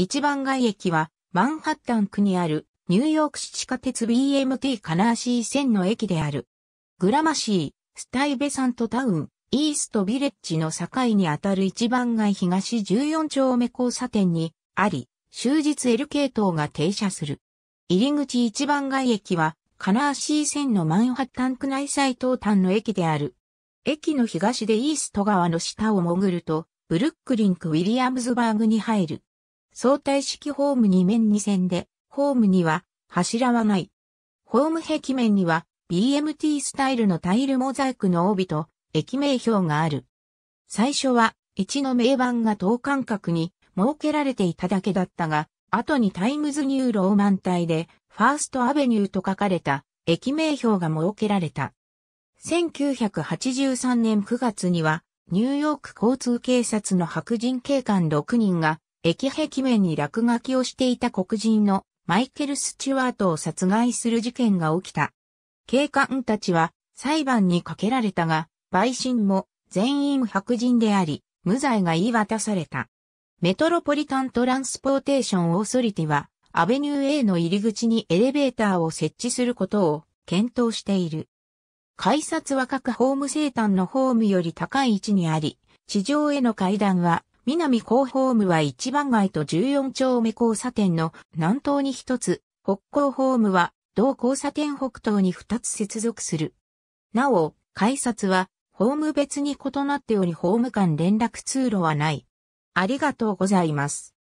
一番街駅は、マンハッタン区にある、ニューヨーク市地下鉄 BMT カナーシー線の駅である。グラマシー、スタイベサントタウン、イーストビレッジの境にあたる一番街東14丁目交差点にあり、終日 L 系統が停車する。入り口一番街駅は、カナーシー線のマンハッタン区内最東端の駅である。駅の東でイースト川の下を潜ると、ブルックリンク・ウィリアムズバーグに入る。相対式ホーム2面2線で、ホームには柱はない。ホーム壁面には BMT スタイルのタイルモザイクの帯と駅名標がある。最初は1の名板が等間隔に設けられていただけだったが、後にタイムズニューローマン体でファーストアベニューと書かれた駅名標が設けられた。1983年9月にはニューヨーク交通警察の白人警官6人が駅壁面に落書きをしていた黒人のマイケル・スチュワートを殺害する事件が起きた。警官たちは裁判にかけられたが、陪審も全員白人であり、無罪が言い渡された。メトロポリタントランスポーテーションオーソリティは、アベニュー A の入り口にエレベーターを設置することを検討している。改札は各ホーム生誕のホームより高い位置にあり、地上への階段は南広報ムは一番街と14丁目交差点の南東に一つ、北港ホームは同交差点北東に二つ接続する。なお、改札はホーム別に異なっておりホーム間連絡通路はない。ありがとうございます。